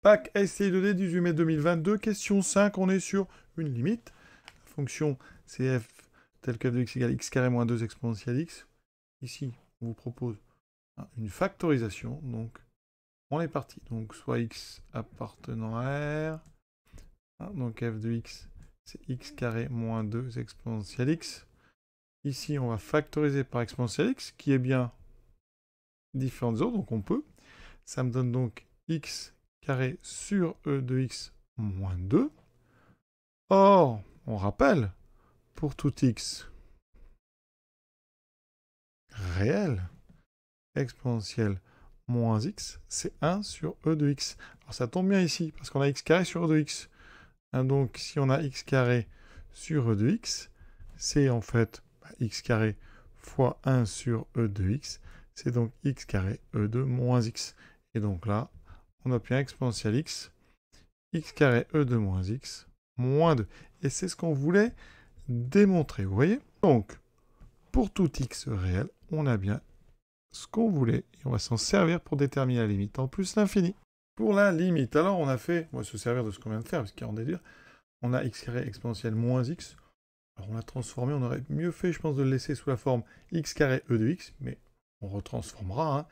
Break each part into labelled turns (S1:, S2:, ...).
S1: PAC SCI2D 18 mai 2022, question 5, on est sur une limite. La fonction CF telle que f de x égale x carré moins 2 exponentielle x. Ici, on vous propose une factorisation, donc on est parti. Donc soit x appartenant hein, à R, donc f de x c'est x carré moins 2 exponentielle x. Ici, on va factoriser par exponentielle x, qui est bien différent de autres, donc on peut. Ça me donne donc x sur e de x moins 2. Or, on rappelle, pour tout x réel, exponentielle moins x, c'est 1 sur e de x. Alors ça tombe bien ici, parce qu'on a x carré sur e de x. Hein, donc si on a x carré sur e de x, c'est en fait bah, x carré fois 1 sur e de x, c'est donc x carré e de moins x. Et donc là, on obtient exponentielle x, x carré e de moins x, moins 2. Et c'est ce qu'on voulait démontrer, vous voyez Donc, pour tout x réel, on a bien ce qu'on voulait. Et on va s'en servir pour déterminer la limite, en plus l'infini. Pour la limite, alors on a fait, on va se servir de ce qu'on vient de faire, parce qu'il y a en déduire, on a x carré exponentielle moins x. Alors on l'a transformé, on aurait mieux fait, je pense, de le laisser sous la forme x carré e de x, mais on retransformera. Hein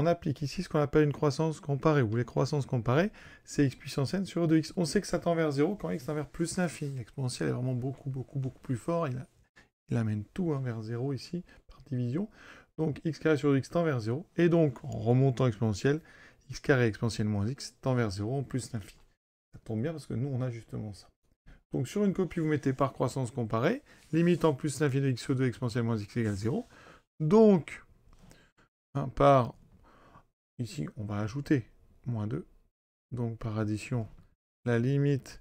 S1: on applique ici ce qu'on appelle une croissance comparée, ou les croissances comparées, c'est x puissance n sur e de x On sait que ça tend vers 0 quand x tend vers plus l'infini. L'exponentiel est vraiment beaucoup, beaucoup, beaucoup plus fort. Il, amène tout hein, vers 0 ici, par division. Donc x carré sur x tend vers 0. Et donc, remontant exponentielle, x carré exponentiel moins x tend vers 0 en plus l'infini. Ça tombe bien parce que nous, on a justement ça. Donc sur une copie, vous mettez par croissance comparée, limite en plus l'infini de x sur 2 exponentiel moins x égale 0. Donc, hein, par Ici, on va ajouter moins 2. Donc par addition, la limite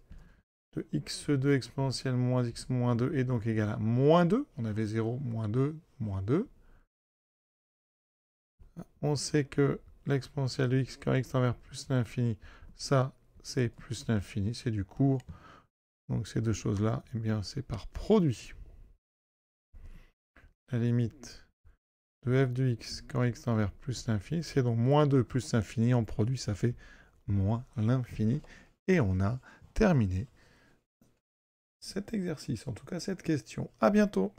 S1: de x2 exponentielle moins x moins 2 est donc égale à moins 2. On avait 0, moins 2, moins 2. On sait que l'exponentielle de x quand x tend vers plus l'infini, ça c'est plus l'infini, c'est du cours. Donc ces deux choses-là, eh bien c'est par produit. La limite de f de x quand x tend vers plus l'infini, c'est donc moins 2 plus l'infini, en produit ça fait moins l'infini, et on a terminé cet exercice, en tout cas cette question. À bientôt